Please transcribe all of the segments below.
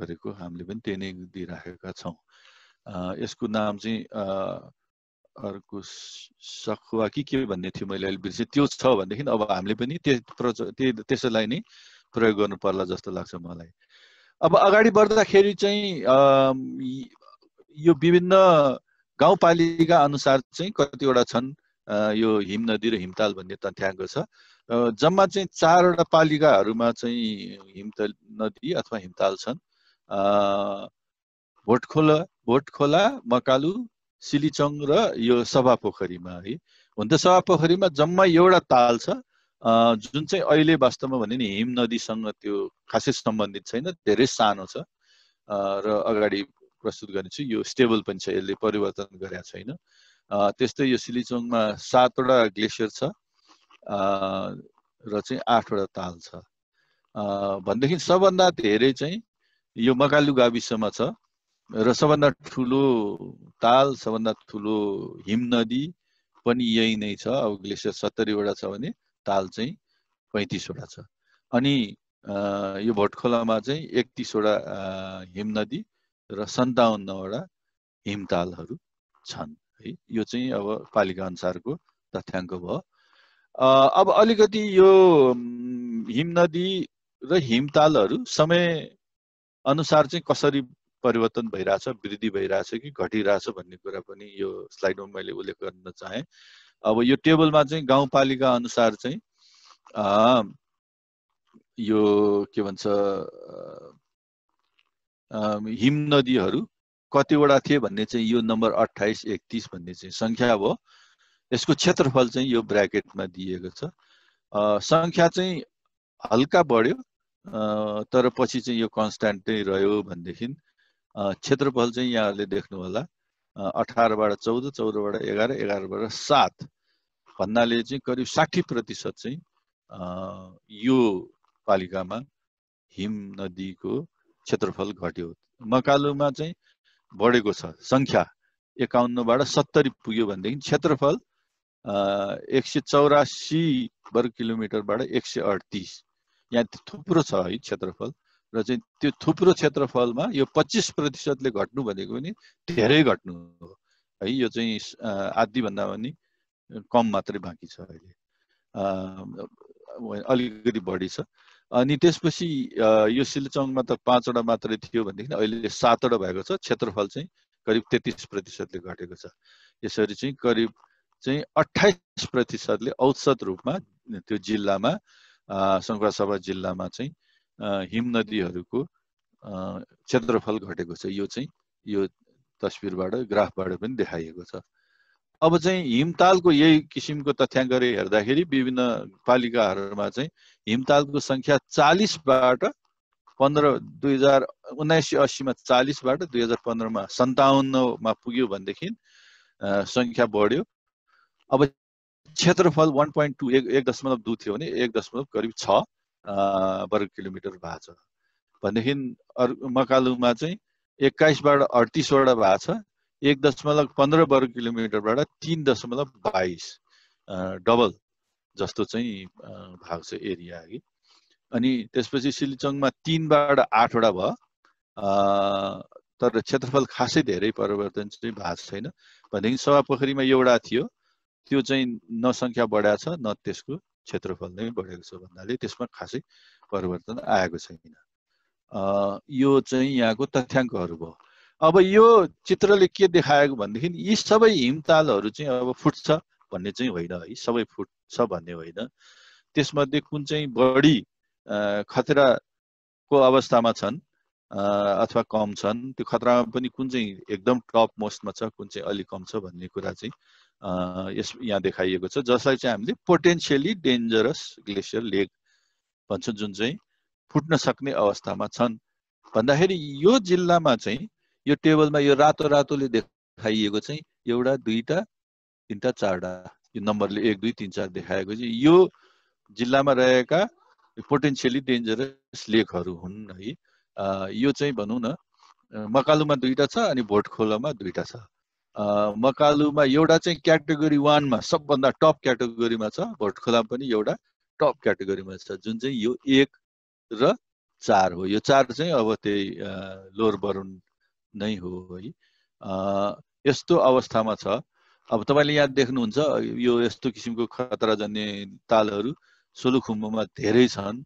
गरेको हामीले पनि त्यही नै दिइराखेका छौँ यसको नाम चाहिँ अर्को सखुवा कि के भन्ने थियो मैले अहिले बिर्सेँ त्यो छ भनेदेखि अब हामीले पनि त्यही त्यसैलाई नै प्रयोग गर्नु पर्ला जस्तो लाग्छ मलाई अब अगाडि बढ्दाखेरि चाहिँ यो विभिन्न गाउँपालिका अनुसार चाहिँ कतिवटा छन् यो हिम नदी र हिमताल भन्ने तथ्याङ्क छ जम्मा चाहिँ चारवटा पालिकाहरूमा चाहिँ हिम नदी अथवा हिमताल छन् भोटखोला भोटखोला मकालु सिलिचङ र यो सभा पोखरीमा है हुन त सभा पोखरीमा जम्मा एउटा ताल छ जुन चाहिँ अहिले वास्तवमा भने नि हिम नदीसँग त्यो खासै सम्बन्धित छैन धेरै सानो छ र अगाडि प्रस्तुत गर्नेछु यो स्टेबल पनि छ यसले परिवर्तन गरेका छैन त्यस्तै यो सिलिचोङमा सातवटा ग्लेसियर छ र चाहिँ आठवटा ताल छ भनेदेखि सबभन्दा धेरै चाहिँ यो मकालु गाविसमा छ र सबभन्दा ठुलो ताल सबभन्दा ठुलो हिम नदी पनि यही नै छ अब ग्लेसियर सत्तरीवटा छ भने ताल चाहिँ पैँतिसवटा छ अनि यो भटखोलामा चाहिँ एकतिसवटा हिम नदी र सन्ताउन्नवटा हिमतालहरू छन् है यो चाहिँ अब पालिका अनुसारको तथ्याङ्क भयो अब अलिकति यो हिम नदी र हिमतालहरू समय अनुसार चाहिँ कसरी परिवर्तन भइरहेछ वृद्धि भइरहेछ कि घटिरहेछ भन्ने कुरा पनि यो स्लाइडमा मैले उल्लेख गर्न चाहेँ अब यो टेबलमा चाहिँ गाउँपालिका अनुसार चाहिँ यो के भन्छ हिम नदीहरू कतिवटा थिए भन्ने चाहिँ यो नम्बर अठाइस एकतिस भन्ने चाहिँ सङ्ख्या हो यसको क्षेत्रफल चाहिँ यो ब्राकेटमा दिएको छ सङ्ख्या चाहिँ हल्का बढ्यो तर पछि चाहिँ यो कन्सट्यान्ट नै रह्यो भनेदेखि क्षेत्रफल चाहिँ यहाँहरूले देख्नु देख्नुहोला अठारबाट चौध चौधबाट एघार एघारबाट सात भन्नाले चाहिँ करिब साठी प्रतिशत चाहिँ यो पालिकामा हिम नदीको क्षेत्रफल घट्यो मकालुमा चाहिँ बढेको छ सङ्ख्या एकाउन्नबाट सत्तरी पुग्यो भनेदेखि क्षेत्रफल एक सय चौरासी वर्ग किलोमिटरबाट एक सय अडतिस यहाँ थुप्रो छ है क्षेत्रफल र चाहिँ त्यो थुप्रो क्षेत्रफलमा यो पच्चिस प्रतिशतले घट्नु भनेको पनि धेरै घट्नु हो है यो चाहिँ आधीभन्दा पनि कम मात्रै बाँकी छ अहिले अलिकति बढी छ अनि त्यसपछि यो सिलचङमा त पाँचवटा मात्रै थियो भनेदेखि अहिले सातवटा भएको छ क्षेत्रफल चाहिँ करिब तेत्तिस प्रतिशतले घटेको छ यसरी चाहिँ करिब चाहिँ अठाइस प्रतिशतले औसत रूपमा त्यो जिल्लामा शङ्करासभा जिल्लामा चाहिँ हिम नदीहरूको क्षेत्रफल घटेको छ यो चाहिँ यो तस्विरबाट ग्राफबाट पनि देखाइएको छ अब चाहिँ हिमतालको यही किसिमको तथ्याङ्क हेर्दाखेरि विभिन्न पालिकाहरूमा चाहिँ हिमतालको सङ्ख्या चालिसबाट पन्ध्र दुई हजार उन्नाइस सय अस्सीमा चालिसबाट दुई हजार पन्ध्रमा सन्ताउन्नमा पुग्यो भनेदेखि सङ्ख्या बढ्यो अब क्षेत्रफल वान पोइन्ट टू एक एक दशमलव दुई थियो भने एक दशमलव करिब छ वर्ग किलोमिटर भएको छ भनेदेखि अरू मकालुङमा चाहिँ एक्काइसबाट अडतिसवटा भएको छ एक दशमलव पन्ध्र वर्ग किलोमिटरबाट तिन दशमलव बाइस डबल जस्तो चाहिँ भएको छ एरिया अघि अनि त्यसपछि सिलिचङमा तिनबाट आठवटा भयो तर क्षेत्रफल खासै धेरै परिवर्तन चाहिँ भएको छैन भनेदेखि पोखरीमा एउटा थियो त्यो चाहिँ न सङ्ख्या बढाएको छ न त्यसको क्षेत्रफल नै बढेको छ भन्नाले त्यसमा खासै परिवर्तन आएको छैन यो चाहिँ यहाँको तथ्याङ्कहरू भयो अब यो चित्रले के देखाएको भनेदेखि यी सबै हिमतालहरू चाहिँ अब फुट्छ भन्ने चाहिँ होइन है सबै फुट्छ भन्ने होइन त्यसमध्ये कुन चाहिँ बढी खतराको अवस्थामा छन् अथवा कम छन् त्यो खतरामा पनि कुन चाहिँ एकदम टप मोस्टमा छ कुन चाहिँ अलिक कम छ भन्ने कुरा चाहिँ यस यहाँ देखाइएको छ जसलाई चाहिँ हामीले पोटेन्सियली डेन्जरस ग्लेसियर लेक भन्छौँ जुन चाहिँ फुट्न सक्ने अवस्थामा छन् भन्दाखेरि यो जिल्लामा चाहिँ यो टेबलमा यो रातो रातोले देखाइएको चाहिँ एउटा दुईवटा तिनवटा चारवटा यो नम्बरले एक दुई तिन चार देखाएको चाहिँ यो जिल्लामा रहेका पोटेन्सियली डेन्जरस लेकहरू हुन् है यो चाहिँ भनौँ न मकालुमा दुईवटा छ अनि भोटखोलामा दुईवटा छ मकालुमा एउटा चाहिँ क्याटेगोरी वानमा सबभन्दा टप क्याटेगोरीमा छ भोटखोला पनि एउटा टप क्याटेगोरीमा छ जुन चाहिँ यो एक र चार हो यो चार चाहिँ अब त्यही लोर बरुन नै हो है यस्तो अवस्थामा छ अब तपाईँले यहाँ देख्नुहुन्छ यो यस्तो किसिमको खतरा जन्ने तालहरू सोलुखुम्बुमा धेरै छन्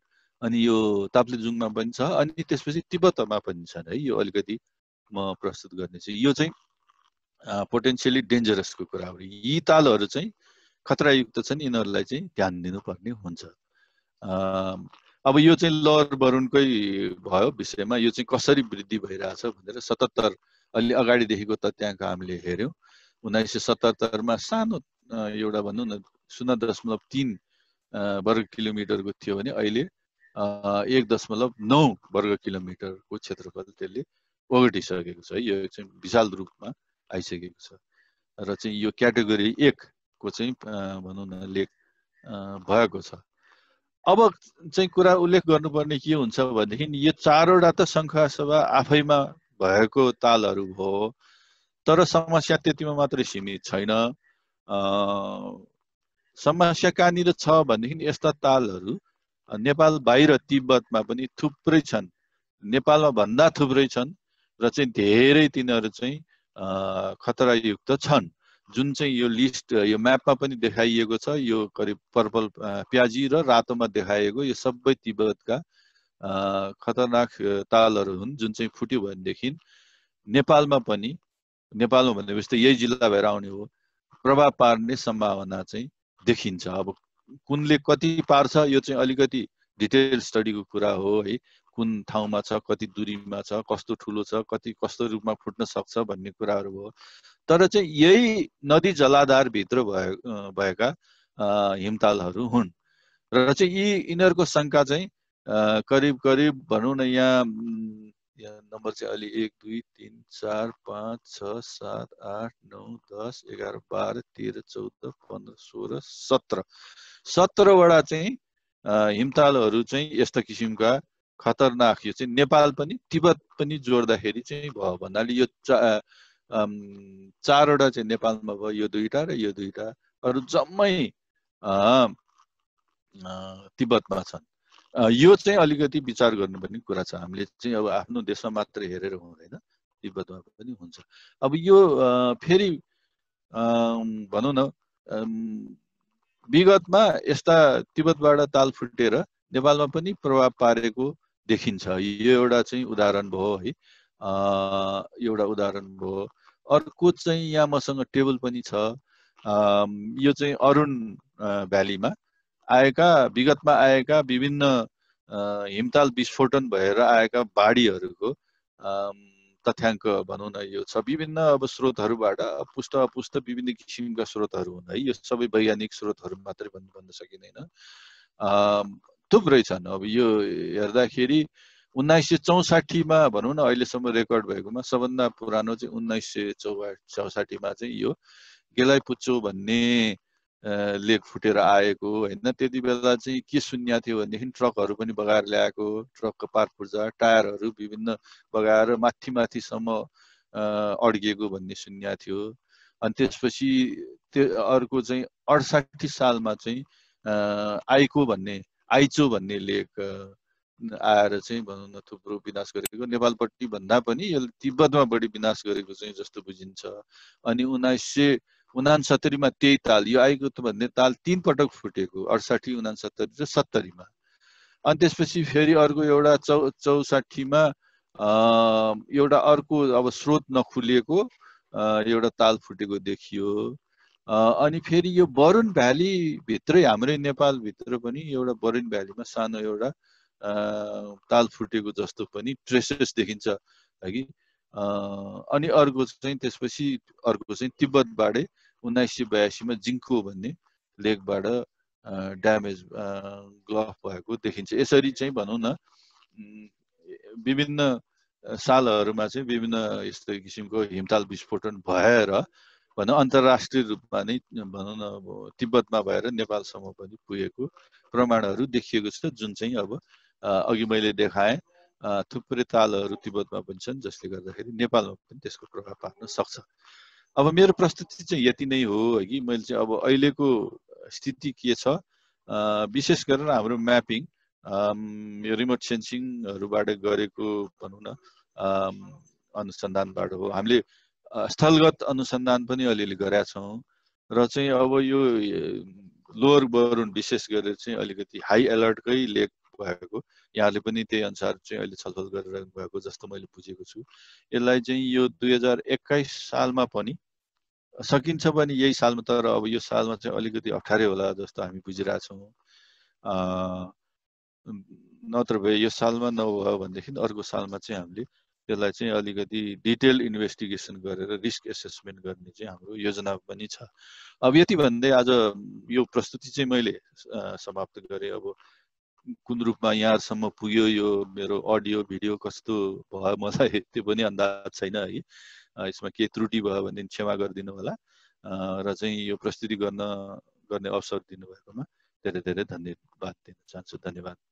अनि यो ताप्लेजुङमा पनि छ अनि त्यसपछि तिब्बतमा पनि छन् है यो अलिकति म प्रस्तुत गर्नेछु यो चाहिँ पोटेन्सियली डेन्जरसको कुरा हो यी तालहरू चाहिँ खतरायुक्त छन् यिनीहरूलाई चाहिँ ध्यान दिनुपर्ने हुन्छ अब यो चाहिँ लहर वरुणकै भयो विषयमा यो चाहिँ कसरी वृद्धि भइरहेछ भनेर सतहत्तर अलि अगाडिदेखिको तथ्याङ्क हामीले हेऱ्यौँ उन्नाइस सय सतहत्तरमा सानो एउटा भनौँ न शून्य दशमलव तिन वर्ग किलोमिटरको थियो भने अहिले एक दशमलव नौ वर्ग किलोमिटरको क्षेत्रफल त्यसले ओगटिसकेको छ है यो चाहिँ विशाल रूपमा आइसकेको छ र चाहिँ यो क्याटेगोरी एकको चाहिँ भनौँ न लेख भएको छ अब चाहिँ कुरा उल्लेख गर्नुपर्ने के हुन्छ भनेदेखि यो चारवटा त शङ्खा सभा आफैमा भएको तालहरू हो तर समस्या त्यतिमा मात्रै सीमित छैन समस्या कहाँनिर छ भनेदेखि यस्ता तालहरू नेपाल बाहिर तिब्बतमा पनि थुप्रै छन् नेपालमा भन्दा थुप्रै छन् र चाहिँ धेरै तिनीहरू चाहिँ खतरायुक्त छन् जुन चाहिँ यो लिस्ट यो म्यापमा पनि देखाइएको छ यो करिब पर्पल प्याजी र रातोमा देखाइएको यो सबै तिब्बतका खतरनाक तालहरू हुन् जुन चाहिँ फुट्यो भनेदेखि नेपालमा पनि नेपालमा भनेपछि त यही जिल्ला भएर आउने हो प्रभाव पार्ने सम्भावना चाहिँ देखिन्छ अब कुनले कति पार्छ यो चाहिँ अलिकति डिटेल स्टडीको कुरा हो है कुन ठाउँमा छ कति दुरीमा छ कस्तो ठुलो छ कति कस्तो रूपमा फुट्न सक्छ भन्ने कुराहरू भयो तर चाहिँ यही नदी जलाधारभित्र भए भएका हिमतालहरू हुन् र चाहिँ यी यिनीहरूको सङ्ख्या चाहिँ करिब करिब भनौँ न यहाँ नम्बर चाहिँ अलि एक दुई तिन चार पाँच छ सात आठ नौ दस एघार बाह्र तेह्र चौध पन्ध्र सोह्र सत्र सत्रवटा चाहिँ हिमतालहरू चाहिँ यस्ता किसिमका खतरनाक यो चाहिँ नेपाल पनि तिब्बत पनि जोड्दाखेरि चाहिँ भयो भन्नाले यो चा चारवटा चाहिँ नेपालमा भयो यो दुईवटा र यो दुईवटा अरू जम्मै तिब्बतमा छन् यो चाहिँ अलिकति विचार गर्नुपर्ने कुरा छ हामीले चाहिँ अब आफ्नो देशमा मात्र हेरेर हुँदैन तिब्बतमा पनि हुन्छ अब यो फेरि भनौँ न विगतमा यस्ता तिब्बतबाट ताल फुटेर नेपालमा पनि प्रभाव पारेको देखिन्छ यो एउटा चाहिँ उदाहरण भयो है एउटा उदाहरण भयो अर्को चाहिँ यहाँ मसँग टेबल पनि छ यो चाहिँ अरुण भ्यालीमा आएका विगतमा आएका विभिन्न हिमताल विस्फोटन भएर आएका बाढीहरूको तथ्याङ्क भनौँ न यो छ विभिन्न अब स्रोतहरूबाट पुष्ट अपुष्ट विभिन्न किसिमका स्रोतहरू हुन् है यो सबै वैज्ञानिक स्रोतहरू मात्रै भन्नु भन्न सकिँदैन थुप्रै छन् अब यो हेर्दाखेरि उन्नाइस सय चौसाठीमा भनौँ न अहिलेसम्म रेकर्ड भएकोमा सबभन्दा पुरानो चाहिँ उन्नाइस सय चौवा चौसाठीमा चाहिँ यो गेलाइपुच्चो भन्ने लेख फुटेर आएको होइन त्यति बेला चाहिँ के शून्य थियो भनेदेखि ट्रकहरू पनि बगाएर ल्याएको ट्रकको पार पूर्जा टायरहरू विभिन्न बगाएर माथि माथिसम्म अड्किएको भन्ने शून्य थियो अनि त्यसपछि त्यो अर्को चाहिँ अडसाठी सालमा चाहिँ आइको भन्ने आइचो भन्ने लेख आएर चाहिँ भनौँ न थुप्रो विनाश गरेको नेपालपट्टि भन्दा पनि यसले तिब्बतमा बढी विनाश गरेको चाहिँ जस्तो बुझिन्छ अनि उन्नाइस सय उनासत्तरीमा त्यही ताल यो त भन्ने ताल तिन पटक फुटेको अडसाठी उनासत्तरी र सत्तरीमा अनि त्यसपछि फेरि अर्को एउटा चौ चौसाठीमा एउटा अर्को अब स्रोत नखुलिएको एउटा ताल फुटेको देखियो अनि फेरि यो बरुण भ्यालीभित्रै हाम्रै नेपालभित्र पनि एउटा बरुण भ्यालीमा सानो एउटा ताल फुटेको जस्तो पनि ट्रेसेस देखिन्छ कि अनि अर्को चाहिँ त्यसपछि अर्को चाहिँ तिब्बतबाटै उन्नाइस सय बयासीमा जिङ्को भन्ने लेकबाट ड्यामेज गफ भएको देखिन्छ यसरी चाहिँ भनौँ न विभिन्न सालहरूमा चाहिँ विभिन्न यस्तो किसिमको हिमताल विस्फोटन भएर भनौँ अन्तर्राष्ट्रिय रूपमा नै भनौँ न अब तिब्बतमा भएर नेपालसम्म पनि पुगेको प्रमाणहरू देखिएको छ जुन चाहिँ अब अघि मैले देखाएँ थुप्रै तालहरू तिब्बतमा पनि छन् जसले गर्दाखेरि नेपालमा पनि त्यसको प्रभाव पार्न सक्छ अब मेरो प्रस्तुति चाहिँ यति नै हो कि मैले चाहिँ अब अहिलेको स्थिति के छ विशेष गरेर हाम्रो म्यापिङ रिमोट सेन्सिङहरूबाट गरेको भनौँ न अनुसन्धानबाट हो हामीले स्थलगत अनुसन्धान पनि अलिअलि गरेका छौँ र चाहिँ अब यो लोर बरुण विशेष गरेर चाहिँ अलिकति हाई एलर्टकै लेख भएको यहाँले पनि त्यही अनुसार चाहिँ अहिले छलफल गरिरहनु भएको जस्तो मैले बुझेको छु यसलाई चाहिँ यो दुई हजार एक्काइस सालमा पनि सकिन्छ पनि यही सालमा तर अब यो सालमा चाहिँ अलिकति अप्ठ्यारै होला जस्तो हामी बुझिरहेछौँ नत्र भए यो सालमा नभयो भनेदेखि अर्को सालमा चाहिँ हामीले त्यसलाई चाहिँ अलिकति डिटेल इन्भेस्टिगेसन गरेर रिस्क एसेसमेन्ट गर्ने चाहिँ हाम्रो योजना पनि छ अब यति भन्दै आज यो प्रस्तुति चाहिँ मैले समाप्त गरेँ अब कुन रूपमा यहाँसम्म पुग्यो यो मेरो अडियो भिडियो कस्तो भयो मलाई त्यो पनि अन्दाज छैन है यसमा केही त्रुटि भयो भने क्षमा गरिदिनु होला र चाहिँ यो प्रस्तुति गर्न गर्ने अवसर दिनुभएकोमा धेरै धेरै धन्यवाद दिन चाहन्छु धन्यवाद